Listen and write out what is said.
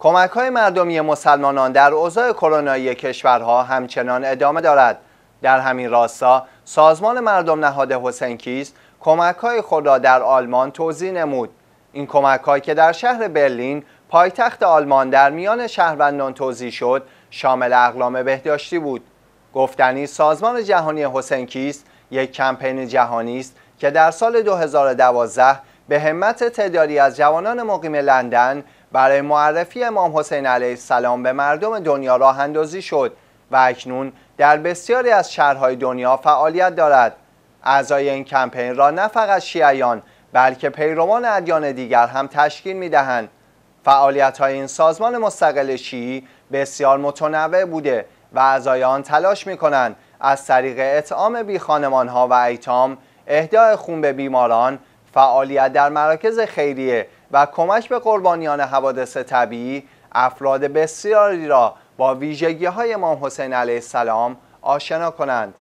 کمک های مردمی مسلمانان در اوضاع کرونایی کشورها همچنان ادامه دارد. در همین راستا سازمان مردم نهاد حسین کمک های خود را در آلمان توضیح نمود. این کمک که در شهر برلین پایتخت آلمان در میان شهروندان توضیح شد شامل اقلام بهداشتی بود. گفتنی سازمان جهانی حسین کیست یک کمپین جهانی است که در سال 2012 به همت تعدادی از جوانان مقیم لندن برای معرفی امام حسین علیه السلام به مردم دنیا راه اندازی شد و اکنون در بسیاری از شهرهای دنیا فعالیت دارد اعضای این کمپین را نه فقط شیعیان بلکه پیروان ادیان دیگر هم تشکیل می دهند فعالیت های این سازمان مستقل شیعی بسیار متنوع بوده و اعضای آن تلاش می کنند از طریق اطعام بی خانمان ها و ایتام اهدای خون به بیماران فعالیت در مراکز خیریه و کمک به قربانیان حوادث طبیعی افراد بسیاری را با ویژگی های امام حسین علیه السلام آشنا کنند